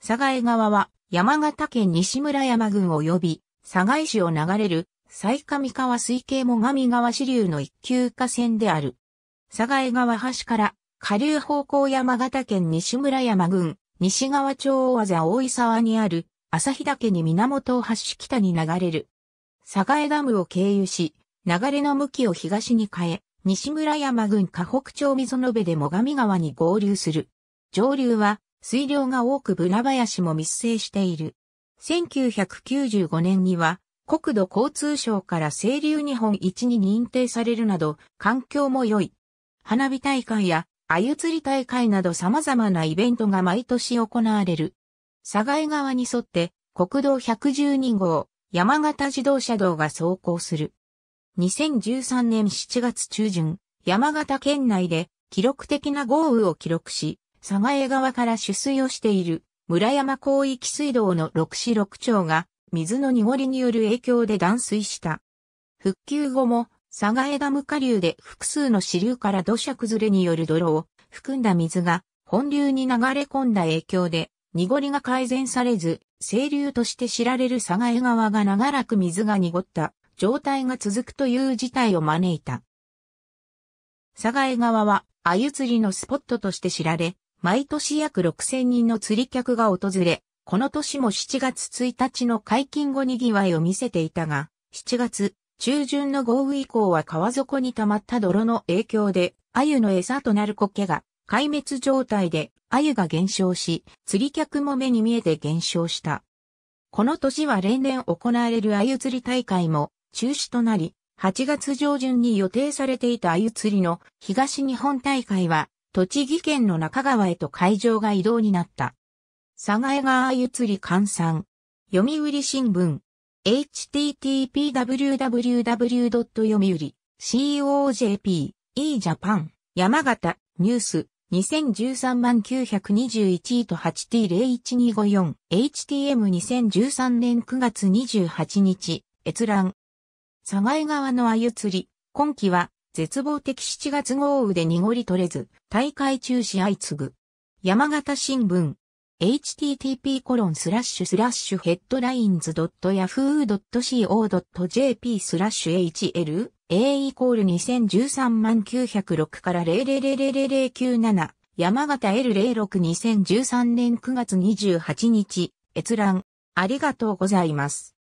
佐賀江川は山形県西村山郡及び佐賀市を流れる最上川水系も上川支流の一級河川である。佐賀江川橋から下流方向山形県西村山郡西川町大技大井沢にある日岳に源を発し北に流れる。佐賀江ダムを経由し、流れの向きを東に変え、西村山郡河北町溝延で最上川に合流する。上流は水量が多くブナ林も密生している。1995年には、国土交通省から清流日本一に認定されるなど、環境も良い。花火大会や、あゆ釣り大会など様々なイベントが毎年行われる。佐賀川に沿って、国道112号、山形自動車道が走行する。2013年7月中旬、山形県内で記録的な豪雨を記録し、佐賀江川から取水をしている村山広域水道の6市6町が水の濁りによる影響で断水した。復旧後も佐賀江ダム下流で複数の支流から土砂崩れによる泥を含んだ水が本流に流れ込んだ影響で濁りが改善されず、清流として知られる佐賀江川が長らく水が濁った状態が続くという事態を招いた。佐賀江川は鮎釣りのスポットとして知られ、毎年約6000人の釣り客が訪れ、この年も7月1日の解禁後にぎわいを見せていたが、7月中旬の豪雨以降は川底に溜まった泥の影響で、鮎の餌となる苔が壊滅状態で鮎が減少し、釣り客も目に見えて減少した。この年は例年行われる鮎釣り大会も中止となり、8月上旬に予定されていた鮎釣りの東日本大会は栃木県の中川へと会場が移動になった。佐賀江川移り換算。読売新聞。http://www. 読売 .cojp e-japan 山形ニュース2013万921位と 8T01254 HTM2013 年9月28日閲覧。佐賀江川のゆ釣り、今季は絶望的7月豪雨で濁り取れず、大会中止相次ぐ。山形新聞、http コロンスラッシュスラッシュヘッドラインズ .yahoo.co.jp スラッシュ hl a イコール2013万906から0000097山形 L062013 年9月28日閲覧ありがとうございます。